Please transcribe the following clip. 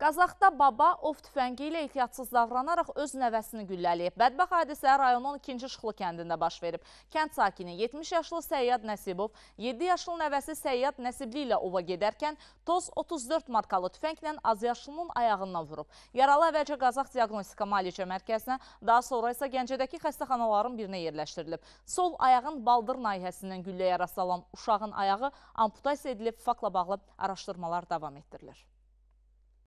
Qazaxda baba ov tüfəngi ilə ehtiyatsız davranaraq öz nəvəsini güllələyib. Bədbəx hadisə rayonun 2-ci Şıxlı kəndində baş verib. Kənd sakini 70 yaşlı Səyyad Nəsibov, 7 yaşlı nəvəsi Səyyad Nəsibli ilə ova gedərkən toz 34 markalı tüfənglə azyaşlının ayağından vurub. Yaralı əvvəlcə Qazax Diagnostika Malicə Mərkəzinə, daha sonra isə Gəncədəki xəstəxanaların birinə yerləşdirilib. Sol ayağın baldır nayihəsindən gülləyə rastlanan uşağın ayağı amputasiya edilib, faktla bağlı araşdırmalar davam etdirilir.